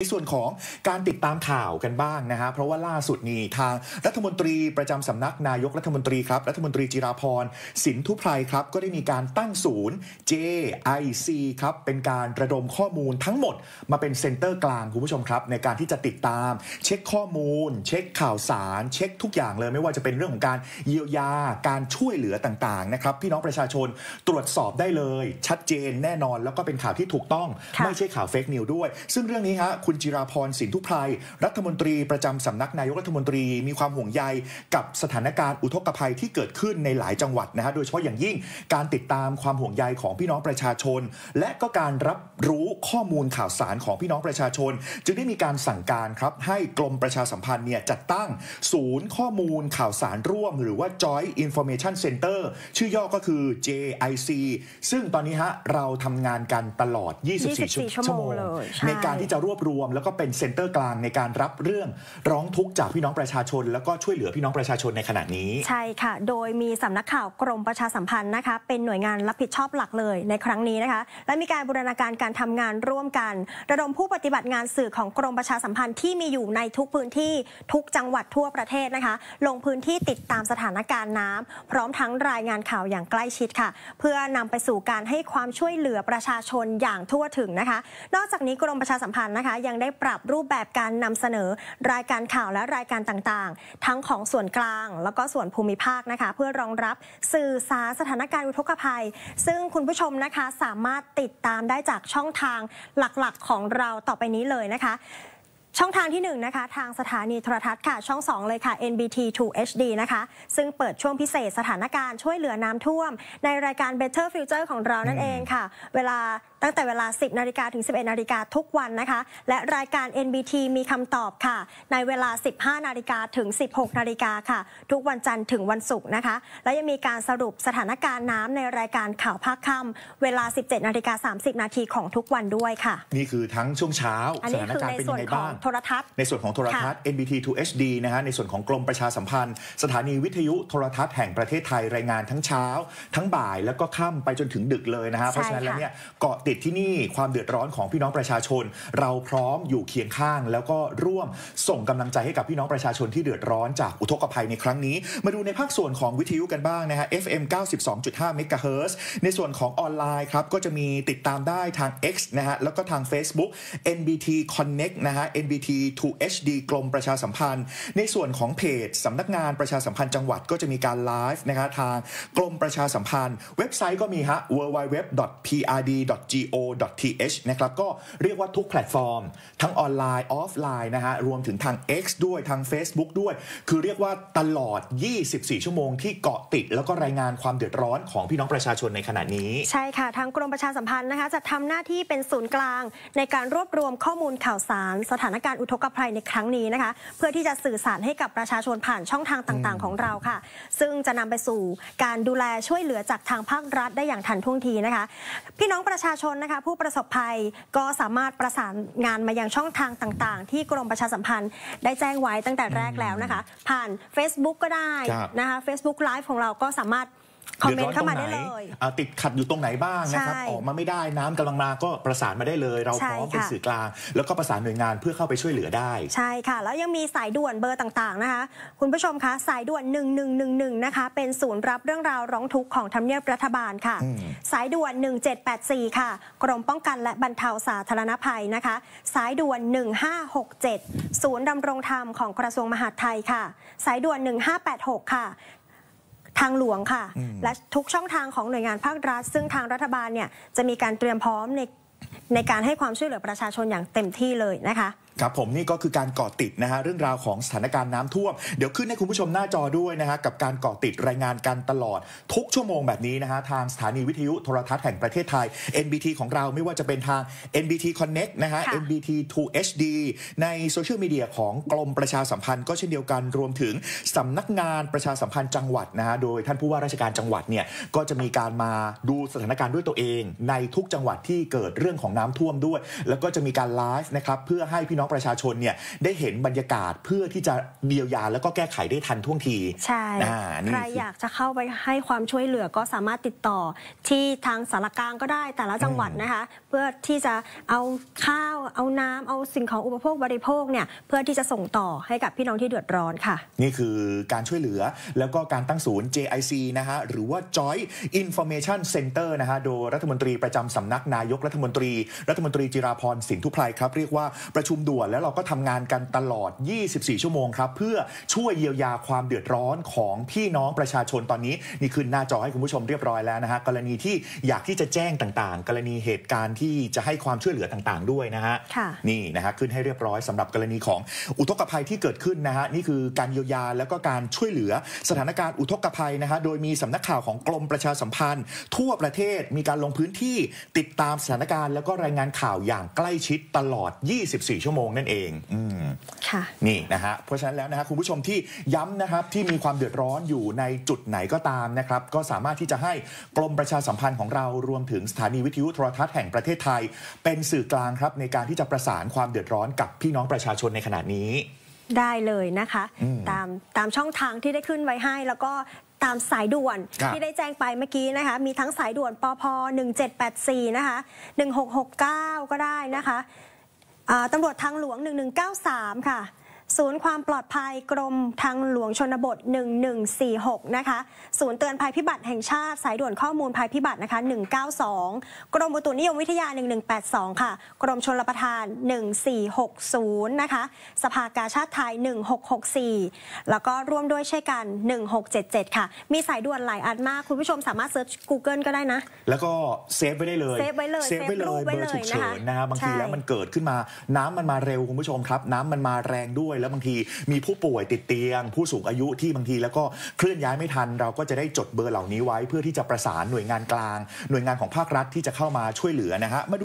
ในส่วนของการติดตามข่าวกันบ้างนะฮะเพราะว่าล่าสุดนี้ทางรัฐมนตรีประจำสำนักนายกรัฐมนตรีครับรัฐมนตรีจิราพร สินทุพไพรครับก็ได้มีการตั้งศูนย์ JIC ครับเป็นการระดมข้อมูลทั้งหมด มาเป็นเซ็นเตอร์กลางคุณผู้ชมครับ ในการที่จะติดตาม เช็คข้อมูล เช็คข่าวสาร เช็คทุกอย่างเลย ไม่ว่าจะเป็นเรื่องของการเยียวยาการช่วยเหลือต่างๆนะครับพี่น้องประชาชนตรวจสอบได้เลย ชัดเจนแน่นอน แล้วก็เป็นข่าวที่ถูกต้องไม่ใช่ข่าวเฟกนิวด้วยซึ่งเรื่องนี้ฮะคุณจิราพรสินทุพไพรรัฐมนตรีประจำสำนักนายกรัฐมนตรี มีความห่วงใย กับสถานการณ์อุทกภัยที่เกิดขึ้นในหลายจังหวัดนะฮะโดยเฉพาะอย่างยิ่งการติดตามความห่วงใยของพี่น้องประชาชน และก็การรับรู้ข้อมูลข่าวสารของพี่น้องประชาชน จึงได้มีการสั่งการครับให้กรมประชาสัมพันธ์เนี่ยจัดตั้งศูนย์ข้อมูลข่าวสารร่วม หรือว่า Joint Information Center ชื่อย่อก็คือ JIC ซึ่งตอนนี้ฮะเราทำงานกันตลอด 24 ชั่วโมงในการที่จะรวบรวมวมแล้วก็เป็นเซ็นเตอร์กลางในการรับเรื่องร้องทุกข์จากพี่น้องประชาชนแล้วก็ช่วยเหลือพี่น้องประชาชนในขณะนี้ ใช่ค่ะโดยมีสำนักข่าวกรมประชาสัมพันธ์นะคะเป็นหน่วยงานรับผิดชอบหลักเลยในครั้งนี้นะคะ และมีการบูรณาการการทำงานร่วมกัน ระดมผู้ปฏิบัติงานสื่อของกรมประชาสัมพันธ์ที่มีอยู่ในทุกพื้นที่ทุกจังหวัดทั่วประเทศนะคะ ลงพื้นที่ติดตามสถานการณ์น้ำ พร้อมทั้งรายงานข่าวอย่างใกล้ชิดค่ะ เพื่อนำไปสู่การให้ความช่วยเหลือประชาชนอย่างทั่วถึงนะคะ นอกจากนี้กรมประชาสัมพันธ์นะคะยังได้ปรับรูปแบบการนำเสนอรายการข่าวและรายการต่างๆ ทั้งของส่วนกลางแล้วก็ส่วนภูมิภาคนะคะ เพื่อรองรับสื่อสารสถานการณ์อุทกภัย ซึ่งคุณผู้ชมนะคะสามารถติดตามได้จากช่องทางหลักๆของเราต่อไปนี้เลยนะคะช่องทางที่1นะคะทางสถานีโทรทัศน์ค่ะ ช่อง2เลยค่ะ NBT 2 HD นะคะซึ่งเปิดช่วงพิเศษ สถานการณ์ช่วยเหลือน้ำท่วม ในรายการ Better Future ของเรานั่นเองค่ะ เวลาตั้งแต่เวลา 10นาฬิกาถึง 11นาฬิกาทุกวันนะคะ และรายการ NBT มีคำตอบค่ะ ในเวลา 15นาฬิกาถึง16นาฬิกาค่ะ ทุกวันจันทร์ถึงวันศุกร์นะคะและยังมีการสรุปสถานการณ์น้ำในรายการข่าวภาคค่าเวลา 17นาฬิกา30นาทีของทุกวันด้วยค่ะนี่คือทั้งช่วงเช้า สถานการณ์เป็นยังไงบ้างทรทัศน์ในส่วนของโทรทัศน์ NBT 2 HD นะฮะในส่วนของกรมประชาสัมพันธ์ สถานีวิทยุโทรทัศน์แห่งประเทศไทยรายงานทั้งเช้า ทั้งบ่ายแล้วก็ค่ำไปจนถึงดึกเลยนะฮะเพราะฉะนั้นแล้วเนี่ยเกาะติดที่นี่ความเดือดร้อนของพี่น้องประชาชน เราพร้อมอยู่เคียงข้าง แล้วก็ร่วมส่งกำลังใจให้กับพี่น้องประชาชนที่เดือดร้อนจากอุทกภัยในครั้งนี้ มาดูในภาคส่วนของวิทยุกันบ้างนะฮะ FM 92.5เมกะเฮิร์ในส่วนของออนไลน์ครับก็จะมีติดตามได้ทาง X นะฮะแล้วก็ทาง Facebook NBT Connect นะฮะ NBT LGBT to HD กรมประชาสัมพันธ์ ในส่วนของเพจสำนักงานประชาสัมพันธ์จังหวัดก็จะมีการไลฟ์นะคะทาง กรมประชาสัมพันธ์ เว็บไซต์ก็มีฮะ www.prd.go.th นะครับก็เรียกว่าทุกแพลตฟอร์ม ทั้งออนไลน์ ออฟไลน์นะฮะรวมถึงทาง X ด้วยทาง Facebook ด้วย คือเรียกว่าตลอด 24 ชั่วโมงที่เกาะติดแล้วก็รายงานความเดือดร้อนของพี่น้องประชาชนในขณะนี้ ใช่ค่ะทางกรมประชาสัมพันธ์นะคะจะทำหน้าที่เป็นศูนย์กลาง ในการรวบรวมข้อมูลข่าวสารสถานานการณ์อุทกภัยในครั้งนี้นะคะ เพื่อที่จะสื่อสารให้กับประชาชนผ่านช่องทางต่าง ๆ ของเราค่ะ ซึ่งจะนำไปสู่การดูแลช่วยเหลือจากทางภาครัฐได้อย่างทันท่วงทีนะคะ พี่น้องประชาชนนะคะ ผู้ประสบภัยก็สามารถประสานงานมายังช่องทางต่าง ๆ ที่กรมประชาสัมพันธ์ ได้แจ้งไว้ตั้งแต่แรกแล้วนะคะ ผ่าน Facebook ก็ได้นะคะ Facebook Live ของเราก็สามารถคอมเมนต์เข้ามาได้เลยติดขัดอยู่ตรงไหนบ้างนะครับออกมาไม่ได้น้ำกำลังมาก็ประสานมาได้เลย เราพร้อมเป็นสื่อกลางแล้วก็ประสานหน่วยงานเพื่อเข้าไปช่วยเหลือได้ ใช่ค่ะ แล้วยังมีสายด่วนเบอร์ต่างๆนะคะ คุณผู้ชมคะสายด่วน 1111 นะคะเป็นศูนย์รับเรื่องราวร้องทุกข์ของทำเนียบรัฐบาลค่ะ สายด่วน 1784 ค่ะ กรมป้องกันและบรรเทาสาธารณภัยนะคะ สายด่วน 1567 ศูนย์ดำรงธรรมของกระทรวงมหาดไทยค่ะ สายด่วน 1586 ค่ะทางหลวงค่ะ และทุกช่องทางของหน่วยงานภาครัฐ ซึ่งทางรัฐบาลเนี่ย จะมีการเตรียมพร้อมในในการให้ความช่วยเหลือประชาชนอย่างเต็มที่เลยนะคะครับผมนี่ก็คือการเกาะติดนะฮะเรื่องราวของสถานการณ์น้ำท่วม เดี๋ยวขึ้นให้คุณผู้ชมหน้าจอด้วยนะฮะกับการเกาะติดรายงานกันตลอด ทุกชั่วโมงแบบนี้นะฮะทางสถานีวิทยุโทรทัศน์แห่งประเทศไทย NBT ของเราไม่ว่าจะเป็นทาง NBT Connect นะฮะ NBT 2 HD ในโซเชียลมีเดียของกรมประชาสัมพันธ์ก็เช่นเดียวกันรวมถึงสำนักงานประชาสัมพันธ์จังหวัดนะฮะโดยท่านผู้ว่าราชการจังหวัดเนี่ยก็จะมีการมาดูสถานการณ์ด้วยตัวเอง ในทุกจังหวัดที่เกิดเรื่องของน้ำท่วมด้วย แล้วก็จะมีการไลฟ์นะครับเพื่อให้พี่น้ององประชาชนเนี่ยได้เห็นบรรยากาศเพื่อที่จะเดียวยาแล้วก็แก้ไขได้ทันท่วงทีใช่ใครอยากจะเข้าไปให้ความช่วยเหลือก็สามารถติดต่อ ที่ทางสารกลางก็ได้แต่ละจังหวัดนะคะเพื่อที่จะเอาข้าวเอาน้ำเอาสิ่งของอุปโภคบริโภคเนี่ยเพื่อที่จะส่งต่อให้กับพี่น้องที่เดือดร้อนค่ะ นี่คือการช่วยเหลือแล้วก็การตั้งศูนย์ JIC นะฮะหรือว่า Joint Information Center นะฮะโดยรัฐมนตรีประจำสำนักนายกรัฐมนตรีรัฐมนตรีจิราพรสินทุพไพรครับเรียกว่าประชุมด่วนวจแล้วเราก็ทำงานกันตลอด 24 ชั่วโมงครับเพื่อช่วยเยียวยาความเดือดร้อนของพี่น้องประชาชนตอนนี้นี่ขึ้นหน้าจอให้คุณผู้ชมเรียบร้อยแล้วนะฮะกรณีที่อยากที่จะแจ้งต่างๆ กรณีเหตุการณ์ที่จะให้ความช่วยเหลือต่างๆด้วยนะฮะนี่นะฮะขึ้นให้เรียบร้อยสำหรับ กรณีของอุทกภัยที่เกิดขึ้นนะฮะนี่คือการเยียวยาแล้วก็การช่วยเหลือ สถานการณ์อุทกภัยนะฮะโดยมีสำนักข่าวของกรมประชาสัมพันธ์ ทั่วประเทศมีการลงพื้นที่ติดตามสถานการณ์แล้วก็รายงานข่าวอย่างใกล้ชิดตลอด 24ชั่วโมงโมงนั่นเองอืมค่ะนี่นะฮะ เพราะฉะนั้นแล้วนะฮะคุณผู้ชมที่ย้ำนะครับที่มีความเดือดร้อนอยู่ในจุดไหนก็ตามนะครับ ก็สามารถที่จะให้กรมประชาสัมพันธ์ของเรารวมถึงสถานีวิทยุโทรทัศน์แห่งประเทศไทย เป็นสื่อกลางครับในการที่จะประสานความเดือดร้อนกับพี่น้องประชาชนในขณะนี้ ได้เลยนะคะ ตามตามช่องทางที่ได้ขึ้นไว้ให้แล้วก็ตามสายด่วน ที่ได้แจ้งไปเมื่อกี้นะคะมีทั้งสายด่วนปพ1784 นะคะ 1669 ก็ได้นะคะตำรวจทางหลวง 1193 ค่ะศูนย์ความปลอดภัยกรมทางหลวงชนบท 1146 นะคะ ศูนย์เตือนภัยพิบัติแห่งชาติสายด่วนข้อมูลภัยพิบัตินะคะ 192 กรมอุตุนิยมวิทยา 1182 ค่ะ กรมชนรประทาน 1460 นะคะ สภากาชาติไทย 1664 แล้วก็ร่วมด้วยเช่นกัน 1677 ค่ะ มีสายด่วนหลายอันมากคุณผู้ชมสามารถเซิร์ช Google ก็ได้นะ แล้วก็เซฟไว้ได้เลย เซฟไว้เลย เซฟไว้เลยเบอร์ฉุกเฉินนะคะบางทีแล้วมันเกิดขึ้นมา น้ำมันมาเร็วคุณผู้ชมครับ น้ำมันมาแรงด้วยแล้วแล้วบางทีมีผู้ป่วยติดเตียง ผู้สูงอายุที่บางที แล้วก็เคลื่อนย้ายไม่ทันเราก็จะได้จดเบอร์เหล่านี้ไว้ เพื่อที่จะประสานหน่วยงานกลาง หน่วยงานของภาครัฐที่จะเข้ามาช่วยเหลือนะฮะม